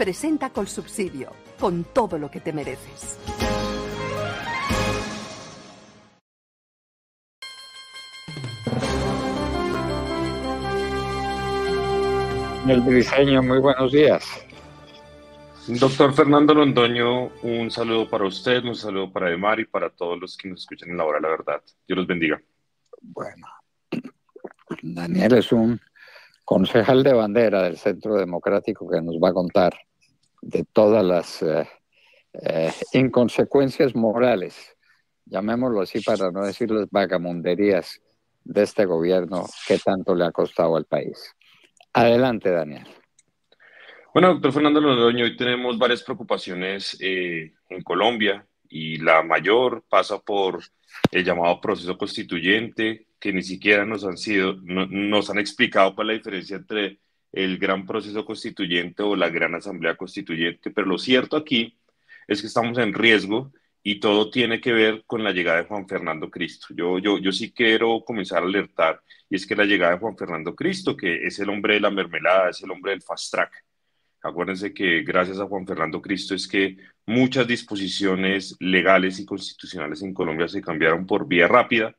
presenta con subsidio con todo lo que te mereces. El diseño, muy buenos días. Doctor Fernando Londoño, un saludo para usted, un saludo para Emar y para todos los que nos escuchan en la hora de la verdad. Dios los bendiga. Bueno, Daniel es un concejal de bandera del Centro Democrático que nos va a contar de todas las eh, eh, inconsecuencias morales, llamémoslo así para no decir las vagamunderías de este gobierno que tanto le ha costado al país. Adelante, Daniel. Bueno, doctor Fernando Londoño, hoy tenemos varias preocupaciones eh, en Colombia y la mayor pasa por el llamado proceso constituyente, que ni siquiera nos han sido, nos han explicado cuál es la diferencia entre el gran proceso constituyente o la gran asamblea constituyente, pero lo cierto aquí es que estamos en riesgo y todo tiene que ver con la llegada de Juan Fernando Cristo. Yo, yo, yo sí quiero comenzar a alertar, y es que la llegada de Juan Fernando Cristo, que es el hombre de la mermelada, es el hombre del fast track. Acuérdense que gracias a Juan Fernando Cristo es que muchas disposiciones legales y constitucionales en Colombia se cambiaron por vía rápida,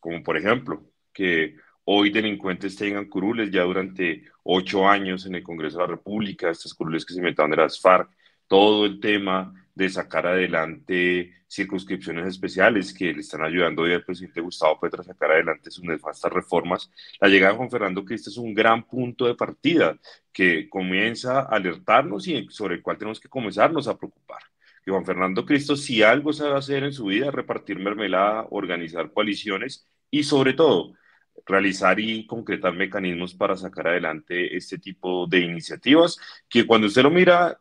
como por ejemplo que hoy delincuentes tengan curules ya durante ocho años en el Congreso de la República, estas curules que se inventaron de las FARC, todo el tema de sacar adelante circunscripciones especiales que le están ayudando hoy al presidente Gustavo Petro a sacar adelante sus nefastas reformas. La llegada de Juan Fernando Cristo es un gran punto de partida que comienza a alertarnos y sobre el cual tenemos que comenzarnos a preocupar. Que Juan Fernando Cristo, si algo se va a hacer en su vida, repartir mermelada, organizar coaliciones y sobre todo realizar y concretar mecanismos para sacar adelante este tipo de iniciativas, que cuando usted lo mira,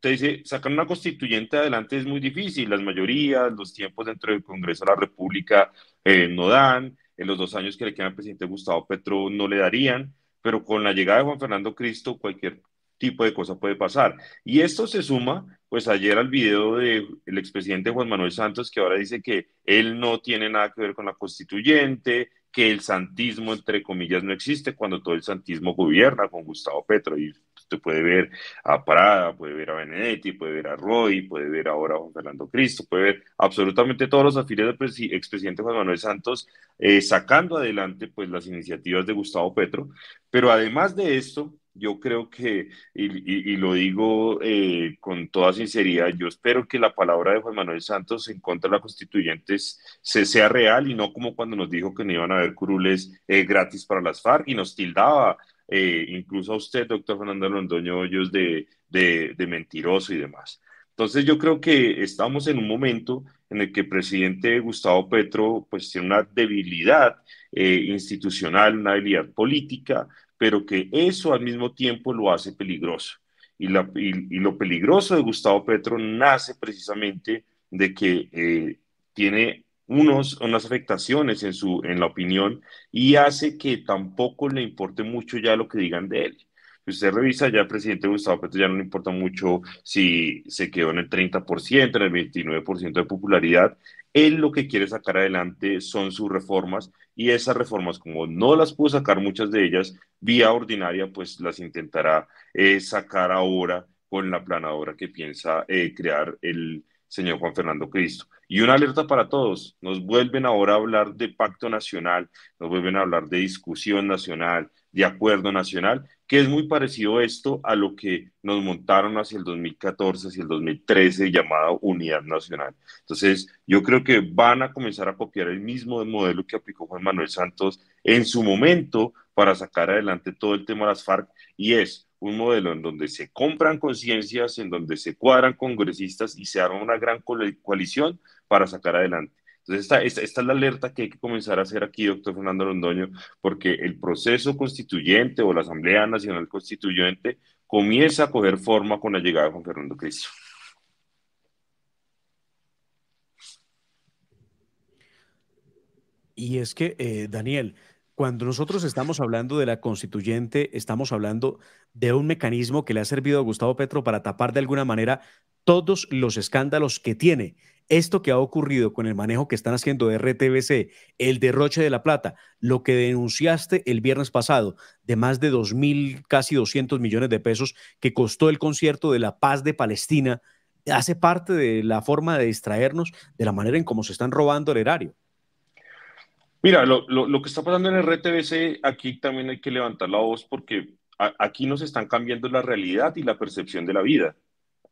te dice, sacar una constituyente adelante es muy difícil, las mayorías, los tiempos dentro del Congreso de la República eh, no dan, en los dos años que le quedan al presidente Gustavo Petro no le darían, pero con la llegada de Juan Fernando Cristo cualquier tipo de cosa puede pasar. Y esto se suma, pues ayer al video del expresidente Juan Manuel Santos, que ahora dice que él no tiene nada que ver con la constituyente, que el santismo, entre comillas, no existe cuando todo el santismo gobierna con Gustavo Petro. Y usted puede ver a Prada, puede ver a Benedetti, puede ver a Roy, puede ver ahora a Juan Fernando Cristo, puede ver absolutamente todos los afiliados del expresidente Juan Manuel Santos eh, sacando adelante pues, las iniciativas de Gustavo Petro. Pero además de esto, yo creo que, y, lo digo eh, con toda sinceridad, yo espero que la palabra de Juan Manuel Santos en contra de la constituyente se, sea real y no como cuando nos dijo que no iban a haber curules eh, gratis para las FARC y nos tildaba eh, incluso a usted, doctor Fernando Londoño Hoyos, de, de, mentiroso y demás. Entonces yo creo que estamos en un momento en el que el presidente Gustavo Petro pues tiene una debilidad institucional, una debilidad política, pero que eso al mismo tiempo lo hace peligroso. Y, y, lo peligroso de Gustavo Petro nace precisamente de que eh, tiene unos, unas afectaciones en, su, en la opinión y hace que tampoco le importe mucho ya lo que digan de él. Si usted revisa, ya presidente Gustavo Petro ya no le importa mucho si se quedó en el 30%, en el 29% de popularidad. Él lo que quiere sacar adelante son sus reformas y esas reformas, como no las pudo sacar muchas de ellas vía ordinaria, pues las intentará eh, sacar ahora con la planadora que piensa eh, crear el señor Juan Fernando Cristo. Y una alerta para todos, nos vuelven ahora a hablar de pacto nacional, nos vuelven a hablar de discusión nacional, de acuerdo nacional, que es muy parecido esto a lo que nos montaron hacia el 2014, hacia el 2013, llamado Unidad Nacional. Entonces, yo creo que van a comenzar a copiar el mismo modelo que aplicó Juan Manuel Santos en su momento para sacar adelante todo el tema de las FARC, y es un modelo en donde se compran conciencias, en donde se cuadran congresistas y se arma una gran coalición para sacar adelante entonces, esta, es la alerta que hay que comenzar a hacer aquí, doctor Fernando Londoño, porque el proceso constituyente o la Asamblea Nacional Constituyente comienza a coger forma con la llegada de Juan Fernando Cristo. Y es que, eh, Daniel, cuando nosotros estamos hablando de la constituyente, estamos hablando de un mecanismo que le ha servido a Gustavo Petro para tapar de alguna manera todos los escándalos que tiene esto que ha ocurrido con el manejo que están haciendo de RTBC, el derroche de la plata, lo que denunciaste el viernes pasado de más de 2.000, casi 200 millones de pesos que costó el concierto de la paz de Palestina, hace parte de la forma de distraernos de la manera en cómo se están robando el erario. Mira, lo, que está pasando en RTBC, aquí también hay que levantar la voz porque aquí nos están cambiando la realidad y la percepción de la vida.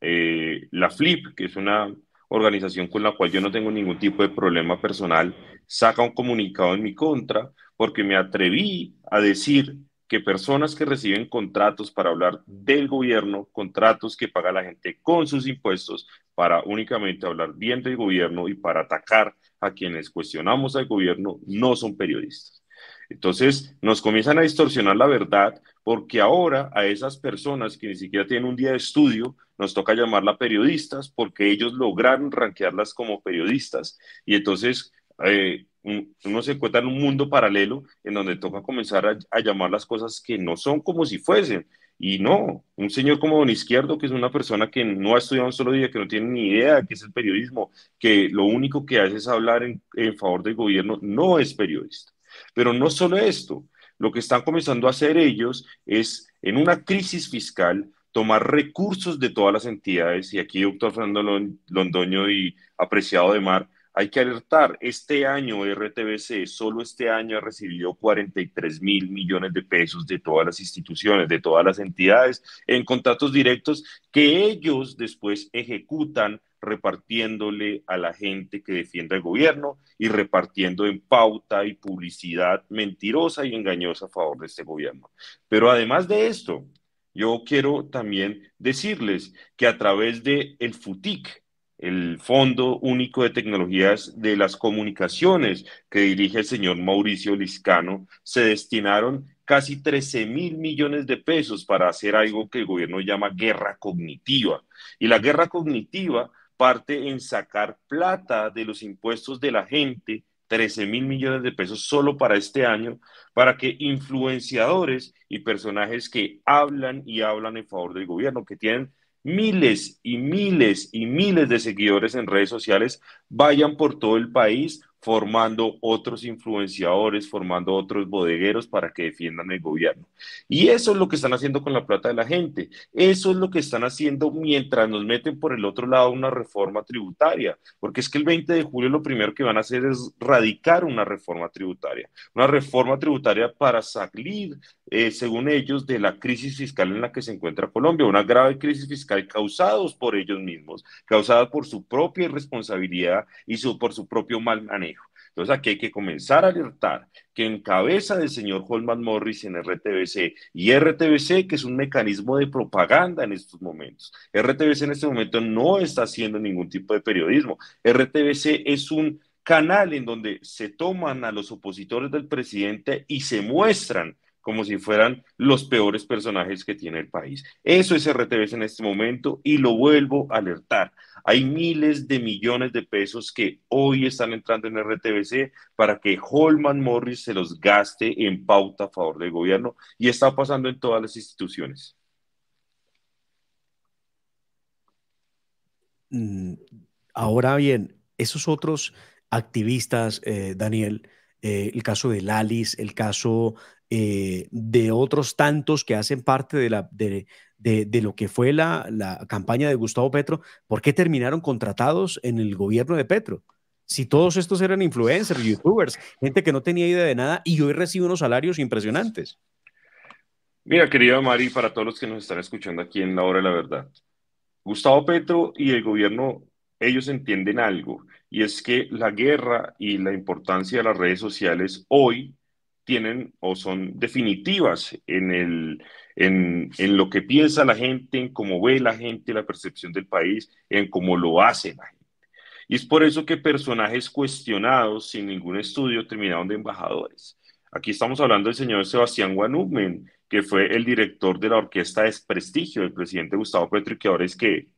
Eh, la FLIP, que es una organización con la cual yo no tengo ningún tipo de problema personal, saca un comunicado en mi contra porque me atreví a decir que personas que reciben contratos para hablar del gobierno, contratos que paga la gente con sus impuestos para únicamente hablar bien del gobierno y para atacar a quienes cuestionamos al gobierno, no son periodistas. Entonces, nos comienzan a distorsionar la verdad porque ahora a esas personas que ni siquiera tienen un día de estudio, nos toca llamarla periodistas, porque ellos lograron ranquearlas como periodistas. Y entonces eh, uno se encuentra en un mundo paralelo en donde toca comenzar a, llamar las cosas que no son como si fuesen. Y no, un señor como Don Izquierdo, que es una persona que no ha estudiado un solo día, que no tiene ni idea de qué es el periodismo, que lo único que hace es hablar en favor del gobierno, no es periodista. Pero no solo esto, lo que están comenzando a hacer ellos es, en una crisis fiscal, tomar recursos de todas las entidades, y aquí, doctor Fernando Londoño y apreciado de Mar, hay que alertar, este año RTBC, solo este año ha recibido 43 mil millones de pesos de todas las instituciones, de todas las entidades, en contratos directos que ellos después ejecutan repartiéndole a la gente que defiende el gobierno y repartiendo en pauta y publicidad mentirosa y engañosa a favor de este gobierno. Pero además de esto, yo quiero también decirles que a través de el FUTIC, el Fondo Único de Tecnologías de las Comunicaciones que dirige el señor Mauricio Liscano, se destinaron casi 13 mil millones de pesos para hacer algo que el gobierno llama guerra cognitiva. Y la guerra cognitiva parte en sacar plata de los impuestos de la gente, 13 mil millones de pesos solo para este año, para que influenciadores y personajes que hablan y hablan en favor del gobierno, que tienen miles y miles y miles de seguidores en redes sociales, vayan por todo el país formando otros influenciadores, formando otros bodegueros para que defiendan el gobierno. Y eso es lo que están haciendo con la plata de la gente. Eso es lo que están haciendo mientras nos meten por el otro lado una reforma tributaria. Porque es que el 20 de julio lo primero que van a hacer es radicar una reforma tributaria. Una reforma tributaria para salir, eh, según ellos, de la crisis fiscal en la que se encuentra Colombia. Una grave crisis fiscal causados por ellos mismos, causada por su propia irresponsabilidad y por su propio mal manejo. Entonces aquí hay que comenzar a alertar que en cabeza del señor Holman Morris en RTBC y RTBC que es un mecanismo de propaganda en estos momentos. RTBC en este momento no está haciendo ningún tipo de periodismo. RTBC es un canal en donde se toman a los opositores del presidente y se muestran como si fueran los peores personajes que tiene el país. Eso es RTBC en este momento y lo vuelvo a alertar. Hay miles de millones de pesos que hoy están entrando en RTBC para que Holman Morris se los gaste en pauta a favor del gobierno y está pasando en todas las instituciones. Mm, ahora bien, esos otros activistas, eh, Daniel, eh, el caso de Lalis, el caso eh, de otros tantos que hacen parte de, la, de, lo que fue la, la, campaña de Gustavo Petro, ¿por qué terminaron contratados en el gobierno de Petro? Si todos estos eran influencers, youtubers, gente que no tenía idea de nada y hoy recibe unos salarios impresionantes. Mira, querido Mari, para todos los que nos están escuchando aquí en La Hora de la Verdad, Gustavo Petro y el gobierno, ellos entienden algo, y es que la guerra y la importancia de las redes sociales hoy tienen o son definitivas en, el, en, en, lo que piensa la gente, en cómo ve la gente, la percepción del país, en cómo lo hace la gente. Y es por eso que personajes cuestionados sin ningún estudio terminaron de embajadores. Aquí estamos hablando del señor Sebastián Guanumen, que fue el director de la Orquesta de Desprestigio del presidente Gustavo Petro, que ahora es que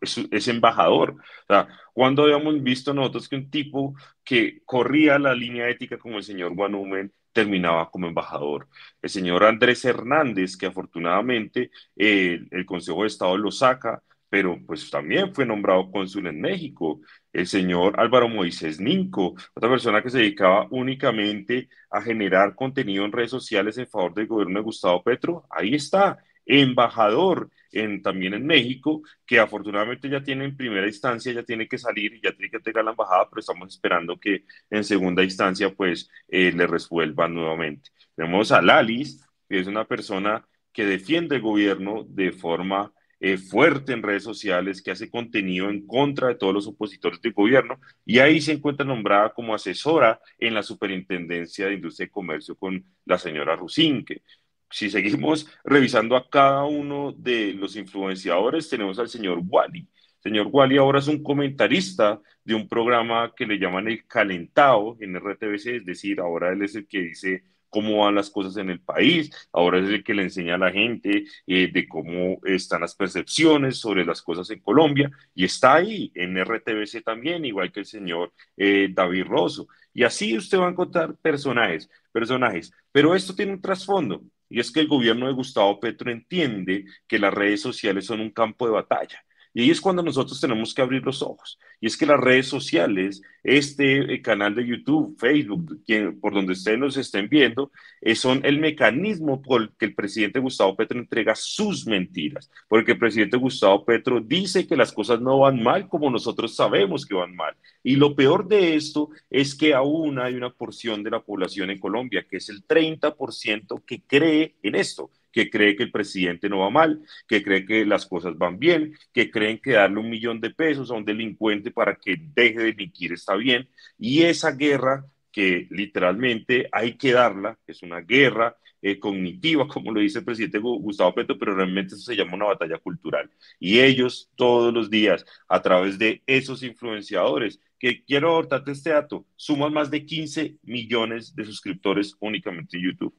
es, embajador. O sea, habíamos visto nosotros que un tipo que corría la línea ética como el señor Guanumen terminaba como embajador. El señor Andrés Hernández, que afortunadamente eh, el Consejo de Estado lo saca, pero pues también fue nombrado cónsul en México. El señor Álvaro Moisés Ninco, otra persona que se dedicaba únicamente a generar contenido en redes sociales en favor del gobierno de Gustavo Petro, ahí está, embajador en, también en México, que afortunadamente ya tiene en primera instancia, ya tiene que salir ya tiene que tener la embajada, pero estamos esperando que en segunda instancia pues eh, le resuelvan nuevamente. Tenemos a Lalis, que es una persona que defiende el gobierno de forma eh, fuerte en redes sociales, que hace contenido en contra de todos los opositores del gobierno, y ahí se encuentra nombrada como asesora en la Superintendencia de Industria y Comercio con la señora Rusinque si seguimos revisando a cada uno de los influenciadores, tenemos al señor Wally. Señor Wally ahora es un comentarista de un programa que le llaman El Calentado en RTBC, es decir, ahora él es el que dice cómo van las cosas en el país, ahora es el que le enseña a la gente eh, de cómo están las percepciones sobre las cosas en Colombia, y está ahí en RTBC también, igual que el señor eh, David Rosso. Y así usted va a encontrar personajes, personajes, pero esto tiene un trasfondo, y es que el gobierno de Gustavo Petro entiende que las redes sociales son un campo de batalla y ahí es cuando nosotros tenemos que abrir los ojos. Y es que las redes sociales, este eh, canal de YouTube, Facebook, por donde ustedes nos estén viendo, eh, son el mecanismo por el que el presidente Gustavo Petro entrega sus mentiras. Porque el presidente Gustavo Petro dice que las cosas no van mal como nosotros sabemos que van mal. Y lo peor de esto es que aún hay una porción de la población en Colombia, que es el 30% que cree en esto que cree que el presidente no va mal, que cree que las cosas van bien, que creen que darle un millón de pesos a un delincuente para que deje de delinquir está bien. Y esa guerra que literalmente hay que darla, es una guerra eh, cognitiva, como lo dice el presidente Gustavo Petro, pero realmente eso se llama una batalla cultural. Y ellos todos los días, a través de esos influenciadores, que quiero ahorrarte este dato, suman más de 15 millones de suscriptores únicamente en YouTube.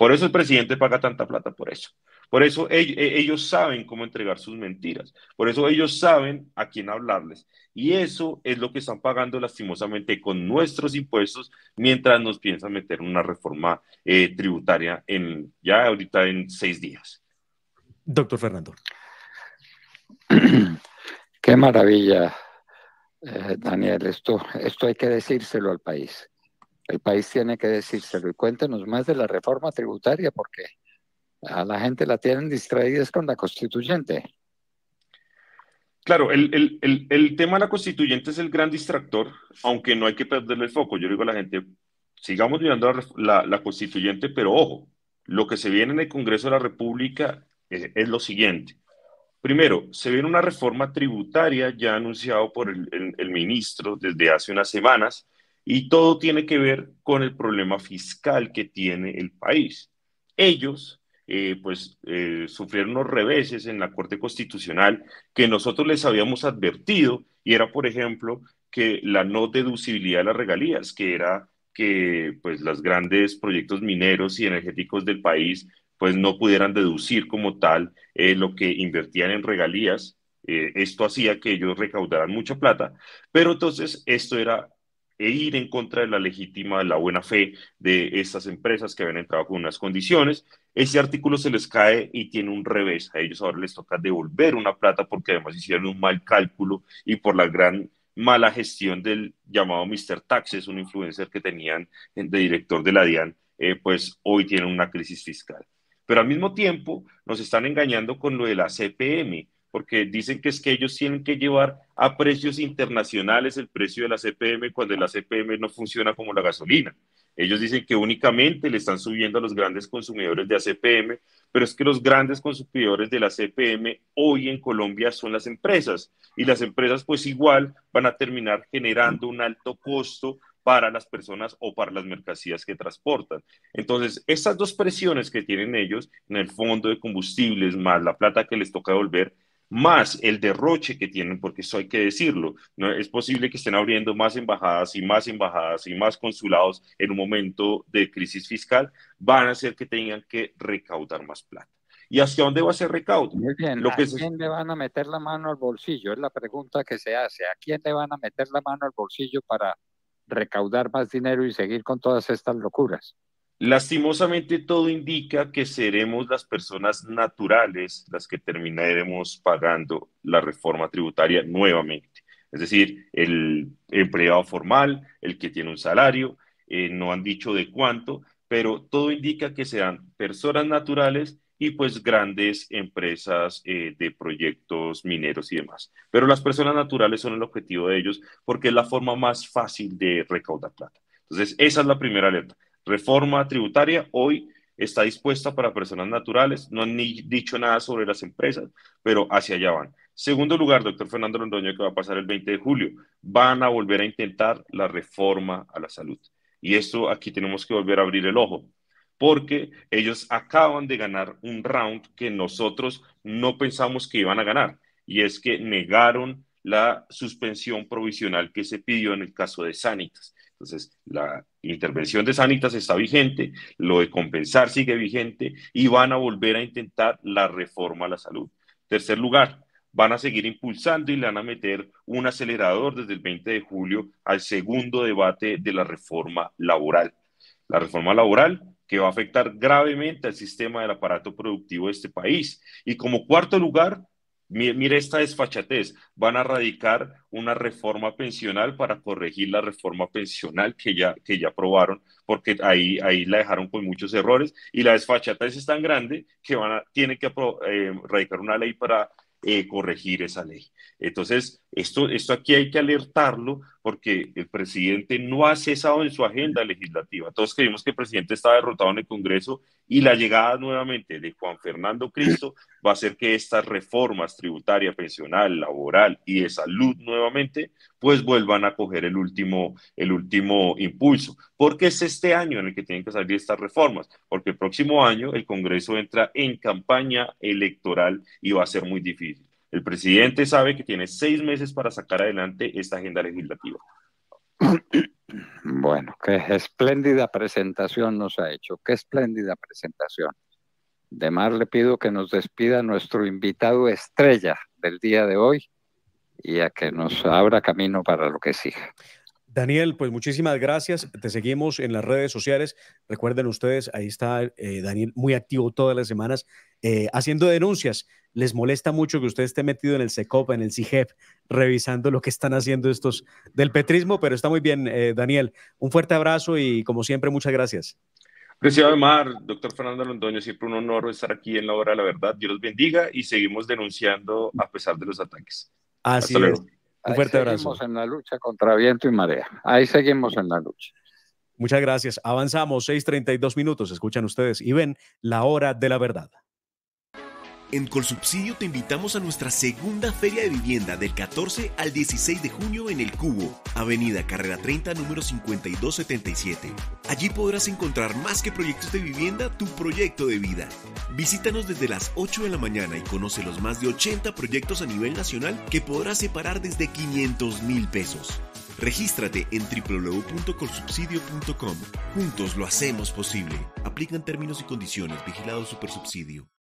Por eso el presidente paga tanta plata por eso. Por eso e-, ellos, saben cómo entregar sus mentiras. Por eso ellos saben a quién hablarles. Y eso es lo que están pagando lastimosamente con nuestros impuestos mientras nos piensan meter una reforma eh, tributaria en, ya ahorita en seis días. Doctor Fernando. Qué maravilla, eh, Daniel. Esto, esto hay que decírselo al país el país tiene que decirse, cuéntenos más de la reforma tributaria porque a la gente la tienen distraída con la constituyente. Claro, el, tema de la constituyente es el gran distractor, aunque no hay que perderle el foco. Yo digo a la gente, sigamos mirando la, la, constituyente, pero ojo, lo que se viene en el Congreso de la República eh, es, lo siguiente. Primero, se viene una reforma tributaria ya anunciado por el ministro desde hace unas semanas, y todo tiene que ver con el problema fiscal que tiene el país. Ellos, eh, pues, eh, sufrieron unos reveses en la Corte Constitucional que nosotros les habíamos advertido, y era, por ejemplo, que la no deducibilidad de las regalías, que era que pues los grandes proyectos mineros y energéticos del país pues no pudieran deducir como tal eh, lo que invertían en regalías. esto hacía que ellos recaudaran mucha plata, pero entonces esto era e ir en contra de la legítima, de la buena fe de estas empresas que habían entrado con unas condiciones. Ese artículo se les cae y tiene un revés. A ellos ahora les toca devolver una plata porque además hicieron un mal cálculo y por la gran mala gestión del llamado Mr. Taxes, un influencer que tenían de director de la DIAN, eh, pues hoy tienen una crisis fiscal. Pero al mismo tiempo nos están engañando con lo de la CPM, porque dicen que es que ellos tienen que llevar a precios internacionales el precio de la CPM cuando la CPM no funciona como la gasolina. Ellos dicen que únicamente le están subiendo a los grandes consumidores de ACPM, pero es que los grandes consumidores de la CPM hoy en Colombia son las empresas y las empresas pues igual van a terminar generando un alto costo para las personas o para las mercancías que transportan. Entonces, estas dos presiones que tienen ellos en el fondo de combustibles más la plata que les toca devolver más el derroche que tienen, porque eso hay que decirlo, ¿no? es posible que estén abriendo más embajadas y más embajadas y más consulados en un momento de crisis fiscal, van a hacer que tengan que recaudar más plata. ¿Y hacia dónde va a ser recaudo? Muy bien, Lo ¿a quién le van a meter la mano al bolsillo? Es la pregunta que se hace. ¿A quién le van a meter la mano al bolsillo para recaudar más dinero y seguir con todas estas locuras? Lastimosamente todo indica que seremos las personas naturales las que terminaremos pagando la reforma tributaria nuevamente. Es decir, el empleado formal, el que tiene un salario, eh, no han dicho de cuánto, pero todo indica que serán personas naturales y pues grandes empresas eh, de proyectos mineros y demás. Pero las personas naturales son el objetivo de ellos porque es la forma más fácil de recaudar plata. Entonces, esa es la primera alerta. Reforma tributaria hoy está dispuesta para personas naturales, no han dicho nada sobre las empresas, pero hacia allá van. Segundo lugar, doctor Fernando Londoño, que va a pasar el 20 de julio, van a volver a intentar la reforma a la salud. Y esto aquí tenemos que volver a abrir el ojo, porque ellos acaban de ganar un round que nosotros no pensamos que iban a ganar, y es que negaron la suspensión provisional que se pidió en el caso de Sanitas. Entonces, la intervención de Sanitas está vigente, lo de compensar sigue vigente y van a volver a intentar la reforma a la salud. Tercer lugar, van a seguir impulsando y le van a meter un acelerador desde el 20 de julio al segundo debate de la reforma laboral. La reforma laboral que va a afectar gravemente al sistema del aparato productivo de este país. Y como cuarto lugar, Mira esta desfachatez, van a radicar una reforma pensional para corregir la reforma pensional que ya, que ya aprobaron, porque ahí, ahí la dejaron con muchos errores y la desfachatez es tan grande que van a, tienen que eh, radicar una ley para eh, corregir esa ley. Entonces, esto, esto aquí hay que alertarlo porque el presidente no ha cesado en su agenda legislativa. Todos creímos que el presidente está derrotado en el Congreso y la llegada nuevamente de Juan Fernando Cristo va a hacer que estas reformas tributaria, pensional, laboral y de salud nuevamente, pues vuelvan a coger el último, el último impulso. Porque es este año en el que tienen que salir estas reformas, porque el próximo año el Congreso entra en campaña electoral y va a ser muy difícil. El presidente sabe que tiene seis meses para sacar adelante esta agenda legislativa. Bueno, qué espléndida presentación nos ha hecho, qué espléndida presentación. De más le pido que nos despida nuestro invitado estrella del día de hoy y a que nos abra camino para lo que siga. Daniel, pues muchísimas gracias. Te seguimos en las redes sociales. Recuerden ustedes, ahí está eh, Daniel muy activo todas las semanas eh, haciendo denuncias les molesta mucho que usted esté metido en el SECOP, en el CIGEP, revisando lo que están haciendo estos del petrismo, pero está muy bien, eh, Daniel. Un fuerte abrazo y como siempre, muchas gracias. Gracias, Mar, doctor Fernando Londoño, siempre un honor estar aquí en la hora de la verdad. Dios los bendiga y seguimos denunciando a pesar de los ataques. Así es. Un fuerte Ahí abrazo. Seguimos en la lucha contra viento y marea. Ahí seguimos en la lucha. Muchas gracias. Avanzamos 6:32 minutos. Escuchan ustedes y ven la hora de la verdad. En Colsubsidio te invitamos a nuestra segunda feria de vivienda del 14 al 16 de junio en El Cubo, Avenida Carrera 30, número 5277. Allí podrás encontrar más que proyectos de vivienda, tu proyecto de vida. Visítanos desde las 8 de la mañana y conoce los más de 80 proyectos a nivel nacional que podrás separar desde 500 mil pesos. Regístrate en www.colsubsidio.com. Juntos lo hacemos posible. Aplican términos y condiciones. Vigilado Supersubsidio.